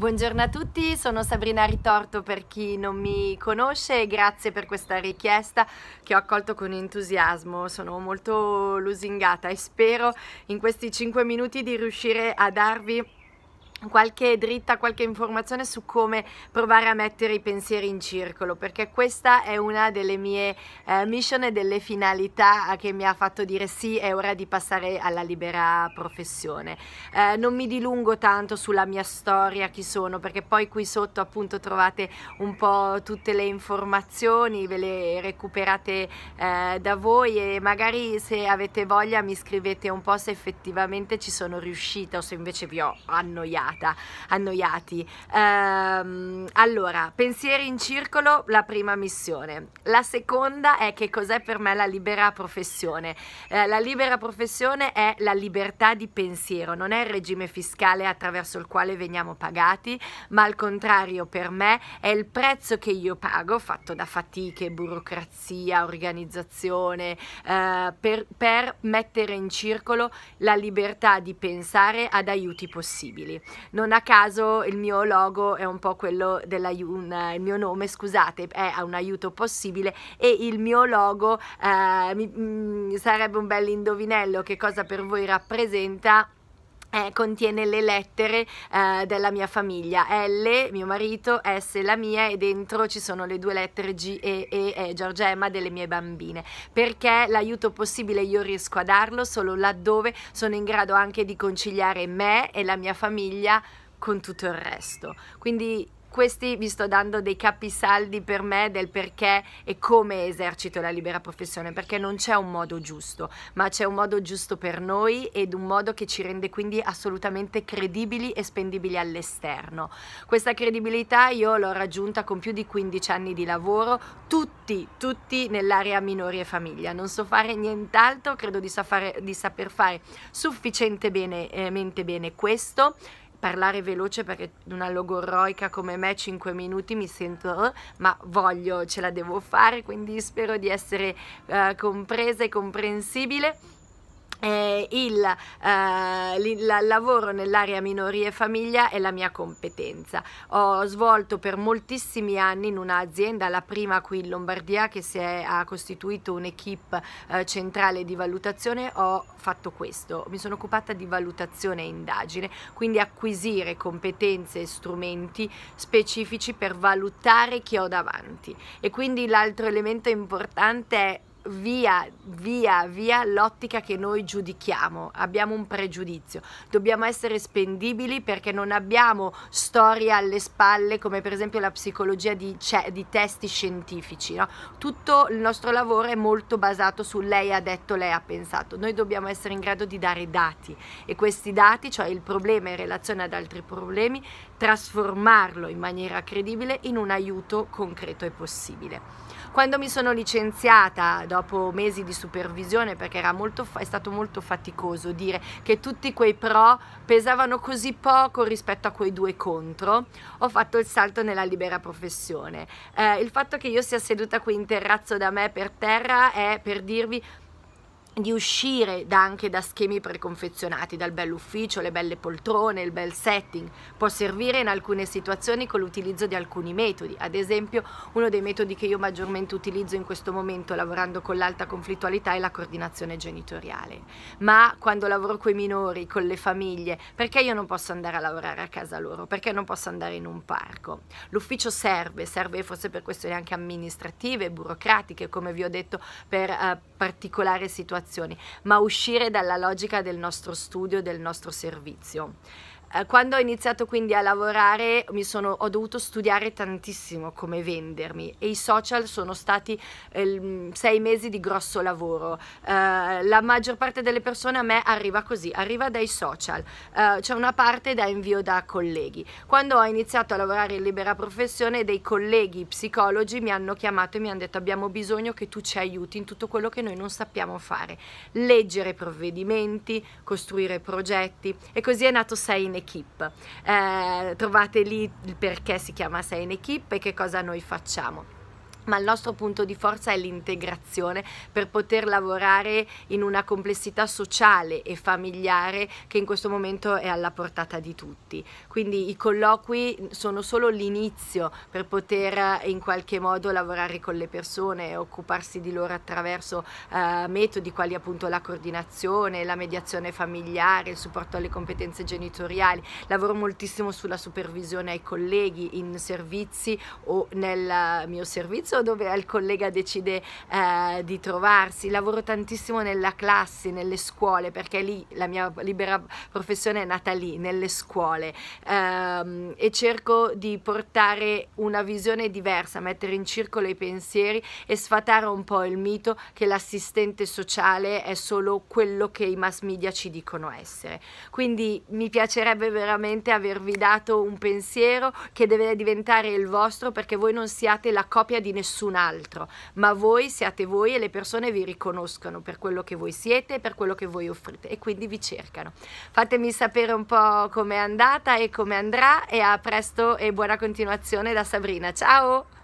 Buongiorno a tutti, sono Sabrina Ritorto per chi non mi conosce e grazie per questa richiesta che ho accolto con entusiasmo, sono molto lusingata e spero in questi 5 minuti di riuscire a darvi qualche dritta, qualche informazione su come provare a mettere i pensieri in circolo, perché questa è una delle mie eh, mission e delle finalità eh, che mi ha fatto dire sì, è ora di passare alla libera professione. Eh, non mi dilungo tanto sulla mia storia, chi sono, perché poi qui sotto appunto trovate un po' tutte le informazioni, ve le recuperate eh, da voi e magari se avete voglia mi scrivete un po' se effettivamente ci sono riuscita o se invece vi ho annoiato puntata, annoiati. Ehm, allora, pensieri in circolo, la prima missione. La seconda è che cos'è per me la libera professione. Eh, la libera professione è la libertà di pensiero, non è il regime fiscale attraverso il quale veniamo pagati, ma al contrario per me è il prezzo che io pago, fatto da fatiche, burocrazia, organizzazione, eh, per, per mettere in circolo la libertà di pensare ad aiuti possibili. Non a caso il mio logo è un po' quello della Yun, il mio nome, scusate, è un aiuto possibile e il mio logo eh, mi, mh, mm, sarebbe un bel indovinello che cosa per voi rappresenta eh, contiene le lettere eh, della mia famiglia L, mio marito, S, la mia e dentro ci sono le due lettere G e E, e Giorgia Emma delle mie bambine perché l'aiuto possibile io riesco a darlo solo laddove sono in grado anche di conciliare me e la mia famiglia con tutto il resto quindi questi vi sto dando dei capisaldi per me del perché e come esercito la libera professione, perché non c'è un modo giusto, ma c'è un modo giusto per noi ed un modo che ci rende quindi assolutamente credibili e spendibili all'esterno. Questa credibilità io l'ho raggiunta con più di 15 anni di lavoro, tutti, tutti nell'area minori e famiglia. Non so fare nient'altro, credo di, sa fare, di saper fare sufficientemente bene eh, questo parlare veloce perché una logorroica come me 5 minuti mi sento oh, ma voglio, ce la devo fare, quindi spero di essere eh, compresa e comprensibile eh, il, eh, il, lavoro nell'area minori e famiglia è la mia competenza. Ho svolto per moltissimi anni in un'azienda, la prima qui in Lombardia, che si è, ha costituito un'equipe eh, centrale di valutazione, ho fatto questo. Mi sono occupata di valutazione e indagine, quindi acquisire competenze e strumenti specifici per valutare chi ho davanti. E quindi l'altro elemento importante è via via via l'ottica che noi giudichiamo abbiamo un pregiudizio dobbiamo essere spendibili perché non abbiamo storie alle spalle come per esempio la psicologia di, di testi scientifici no? tutto il nostro lavoro è molto basato su lei ha detto lei ha pensato noi dobbiamo essere in grado di dare dati e questi dati cioè il problema in relazione ad altri problemi trasformarlo in maniera credibile in un aiuto concreto e possibile quando mi sono licenziata dopo mesi di supervisione perché era molto, è stato molto faticoso dire che tutti quei pro pesavano così poco rispetto a quei due contro, ho fatto il salto nella libera professione. Eh, il fatto che io sia seduta qui in terrazzo da me per terra è per dirvi di uscire da, anche da schemi preconfezionati, dal bel ufficio, le belle poltrone, il bel setting. Può servire in alcune situazioni con l'utilizzo di alcuni metodi. Ad esempio, uno dei metodi che io maggiormente utilizzo in questo momento lavorando con l'alta conflittualità è la coordinazione genitoriale. Ma quando lavoro con i minori, con le famiglie, perché io non posso andare a lavorare a casa loro? Perché non posso andare in un parco? L'ufficio serve, serve forse per questioni anche amministrative, burocratiche, come vi ho detto, per eh, particolari situazioni situazioni, ma uscire dalla logica del nostro studio, del nostro servizio. Eh, quando ho iniziato quindi a lavorare sono, ho dovuto studiare tantissimo come vendermi e i social sono stati eh, mm, sei mesi di grosso lavoro. Eh, la maggior parte delle persone a me arriva così, arriva dai social, eh, c'è una parte da invio da colleghi. Quando ho iniziato a lavorare in libera professione dei colleghi psicologi mi hanno chiamato e mi hanno detto abbiamo bisogno che tu ci aiuti in tutto quello che noi non sappiamo fare, leggere provvedimenti, costruire progetti e così è nato Sei in Equipe. Eh, trovate lì il perché si chiama Sei in Equipe e che cosa noi facciamo ma il nostro punto di forza è l'integrazione per poter lavorare in una complessità sociale e familiare che in questo momento è alla portata di tutti. Quindi i colloqui sono solo l'inizio per poter eh, in qualche modo lavorare con le persone, occuparsi di loro attraverso eh, metodi quali appunto la coordinazione, la mediazione familiare, il supporto alle competenze genitoriali. Lavoro moltissimo sulla supervisione ai colleghi in servizi o nel mio servizio dove il collega decide eh, di trovarsi, lavoro tantissimo nella classe, nelle scuole, perché lì la mia libera professione è nata lì, nelle scuole, ehm, e cerco di portare una visione diversa, mettere in circolo i pensieri e sfatare un po' il mito che l'assistente sociale è solo quello che i mass media ci dicono essere. Quindi mi piacerebbe veramente avervi dato un pensiero che deve diventare il vostro perché voi non siate la copia di nessuno nessun altro, ma voi siate voi e le persone vi riconoscono per quello che voi siete, per quello che voi offrite e quindi vi cercano. Fatemi sapere un po' com'è andata e come andrà e a presto e buona continuazione da Sabrina. Ciao!